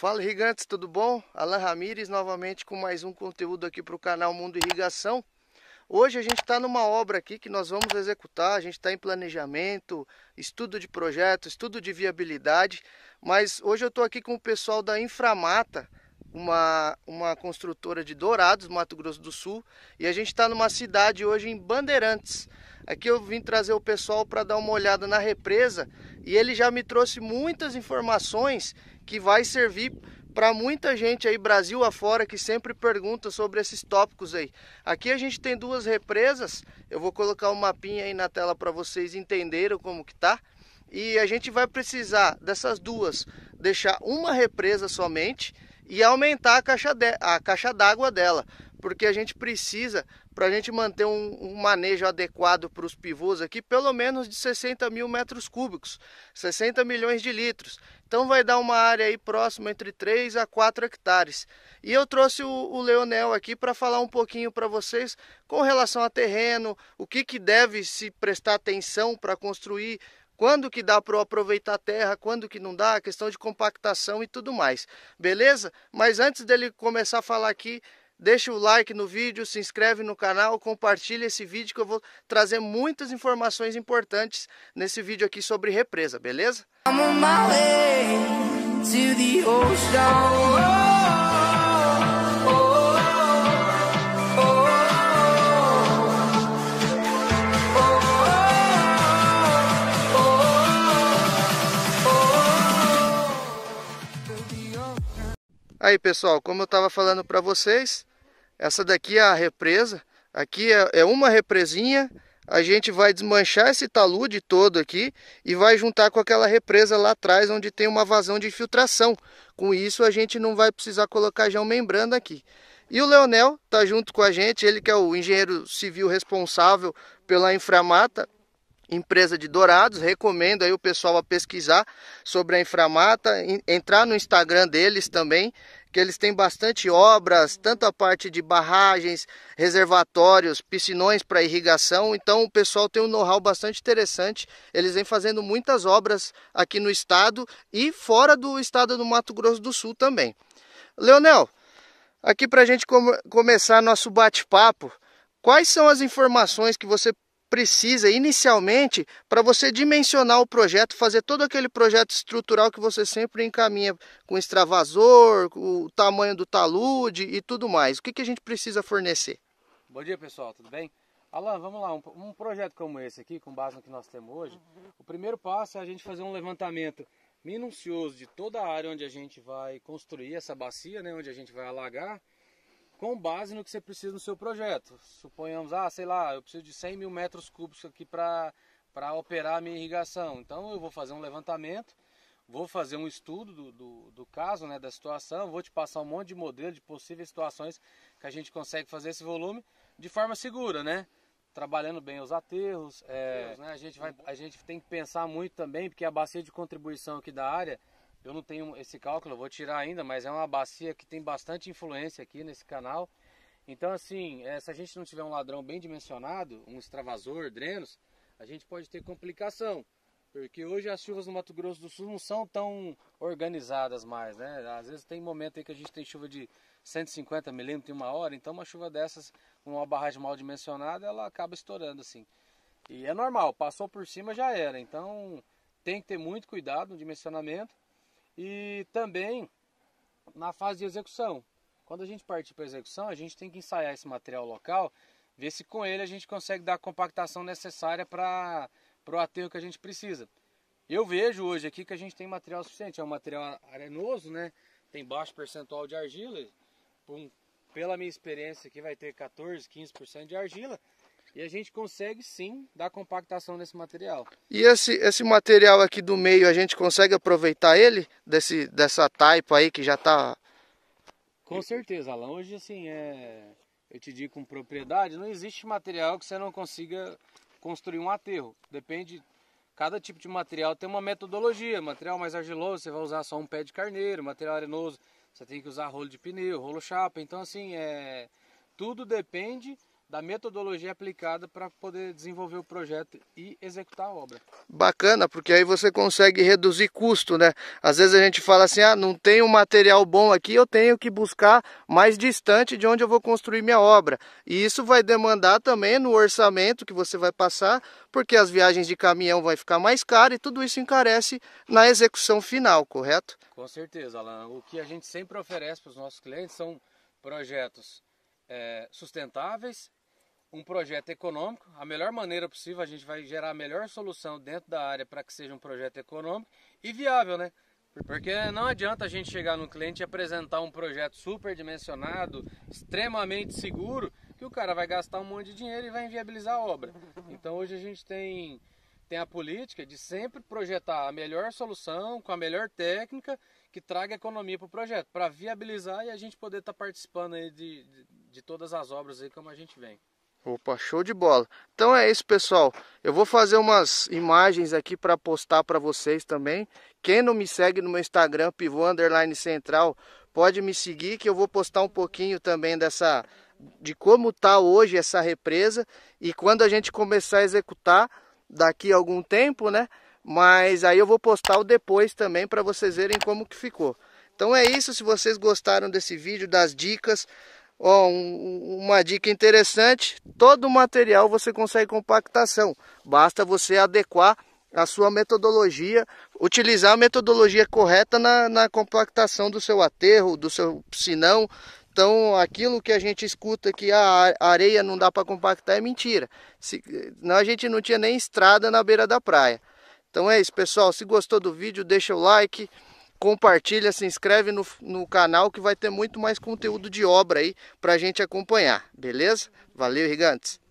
Fala irrigantes, tudo bom? Alain Ramires novamente com mais um conteúdo aqui para o canal Mundo Irrigação. Hoje a gente está numa obra aqui que nós vamos executar, a gente está em planejamento, estudo de projeto, estudo de viabilidade, mas hoje eu estou aqui com o pessoal da Inframata, uma, uma construtora de Dourados, Mato Grosso do Sul, e a gente está numa cidade hoje em Bandeirantes. Aqui é eu vim trazer o pessoal para dar uma olhada na represa e ele já me trouxe muitas informações que vai servir para muita gente aí Brasil afora que sempre pergunta sobre esses tópicos aí. Aqui a gente tem duas represas, eu vou colocar um mapinha aí na tela para vocês entenderem como que tá. E a gente vai precisar dessas duas, deixar uma represa somente e aumentar a caixa d'água de... dela, porque a gente precisa para a gente manter um, um manejo adequado para os pivôs aqui, pelo menos de 60 mil metros cúbicos, 60 milhões de litros. Então vai dar uma área aí próxima entre 3 a 4 hectares. E eu trouxe o, o Leonel aqui para falar um pouquinho para vocês com relação a terreno, o que, que deve se prestar atenção para construir, quando que dá para eu aproveitar a terra, quando que não dá, a questão de compactação e tudo mais. Beleza? Mas antes dele começar a falar aqui, Deixa o like no vídeo, se inscreve no canal, compartilha esse vídeo que eu vou trazer muitas informações importantes nesse vídeo aqui sobre represa, beleza? Aí pessoal, como eu estava falando para vocês, essa daqui é a represa. Aqui é, é uma represinha. A gente vai desmanchar esse talude todo aqui e vai juntar com aquela represa lá atrás onde tem uma vazão de infiltração. Com isso a gente não vai precisar colocar já um membrana aqui. E o Leonel tá junto com a gente, ele que é o engenheiro civil responsável pela Inframata, empresa de Dourados. Recomendo aí o pessoal a pesquisar sobre a Inframata, entrar no Instagram deles também que eles têm bastante obras, tanto a parte de barragens, reservatórios, piscinões para irrigação. Então o pessoal tem um know-how bastante interessante. Eles vêm fazendo muitas obras aqui no estado e fora do estado do Mato Grosso do Sul também. Leonel, aqui para a gente come começar nosso bate-papo, quais são as informações que você precisa inicialmente para você dimensionar o projeto, fazer todo aquele projeto estrutural que você sempre encaminha com extravasor, o tamanho do talude e tudo mais. O que, que a gente precisa fornecer? Bom dia pessoal, tudo bem? Alan, vamos lá, um, um projeto como esse aqui, com base no que nós temos hoje, o primeiro passo é a gente fazer um levantamento minucioso de toda a área onde a gente vai construir essa bacia, né, onde a gente vai alagar, com base no que você precisa no seu projeto. Suponhamos, ah, sei lá, eu preciso de 100 mil metros cúbicos aqui para operar a minha irrigação. Então eu vou fazer um levantamento, vou fazer um estudo do, do, do, caso, né, da situação, vou te passar um monte de modelo de possíveis situações que a gente consegue fazer esse volume de forma segura, né? Trabalhando bem os aterros, é, né? a, gente vai, a gente tem que pensar muito também, porque a bacia de contribuição aqui da área eu não tenho esse cálculo, eu vou tirar ainda, mas é uma bacia que tem bastante influência aqui nesse canal. Então, assim, é, se a gente não tiver um ladrão bem dimensionado, um extravasor, drenos, a gente pode ter complicação. Porque hoje as chuvas no Mato Grosso do Sul não são tão organizadas mais, né? Às vezes tem momento aí que a gente tem chuva de 150 milímetros em uma hora, então uma chuva dessas, uma barragem mal dimensionada, ela acaba estourando assim. E é normal, passou por cima já era. Então tem que ter muito cuidado no dimensionamento e também na fase de execução. Quando a gente parte para execução, a gente tem que ensaiar esse material local, ver se com ele a gente consegue dar a compactação necessária para o aterro que a gente precisa. Eu vejo hoje aqui que a gente tem material suficiente, é um material arenoso, né? Tem baixo percentual de argila, pela minha experiência aqui vai ter 14, 15% de argila. E a gente consegue sim dar compactação nesse material. E esse, esse material aqui do meio, a gente consegue aproveitar ele? Desse, dessa taipa aí que já está... Com certeza, Alan. Hoje assim, é... eu te digo com propriedade, não existe material que você não consiga construir um aterro. Depende, cada tipo de material tem uma metodologia. Material mais argiloso, você vai usar só um pé de carneiro. Material arenoso, você tem que usar rolo de pneu, rolo chapa. Então assim, é... tudo depende da metodologia aplicada para poder desenvolver o projeto e executar a obra. Bacana, porque aí você consegue reduzir custo, né? Às vezes a gente fala assim, ah, não tem um material bom aqui, eu tenho que buscar mais distante de onde eu vou construir minha obra. E isso vai demandar também no orçamento que você vai passar, porque as viagens de caminhão vão ficar mais caras e tudo isso encarece na execução final, correto? Com certeza, Alan. O que a gente sempre oferece para os nossos clientes são projetos eh, sustentáveis um projeto econômico, a melhor maneira possível, a gente vai gerar a melhor solução dentro da área para que seja um projeto econômico e viável, né? Porque não adianta a gente chegar no cliente e apresentar um projeto superdimensionado, extremamente seguro, que o cara vai gastar um monte de dinheiro e vai inviabilizar a obra. Então hoje a gente tem, tem a política de sempre projetar a melhor solução, com a melhor técnica, que traga economia para o projeto, para viabilizar e a gente poder estar tá participando aí de, de, de todas as obras aí como a gente vem. Opa, show de bola. Então é isso, pessoal. Eu vou fazer umas imagens aqui para postar para vocês também. Quem não me segue no meu Instagram, pivô underline central, pode me seguir que eu vou postar um pouquinho também dessa de como tá hoje essa represa e quando a gente começar a executar daqui a algum tempo, né? Mas aí eu vou postar o depois também para vocês verem como que ficou. Então é isso, se vocês gostaram desse vídeo, das dicas, Ó, um, uma dica interessante, todo material você consegue compactação, basta você adequar a sua metodologia, utilizar a metodologia correta na, na compactação do seu aterro, do seu piscinão. Então, aquilo que a gente escuta que ah, a areia não dá para compactar é mentira. Se, não, a gente não tinha nem estrada na beira da praia. Então é isso, pessoal. Se gostou do vídeo, deixa o like compartilha, se inscreve no, no canal que vai ter muito mais conteúdo de obra aí pra gente acompanhar, beleza? Valeu, Rigantes.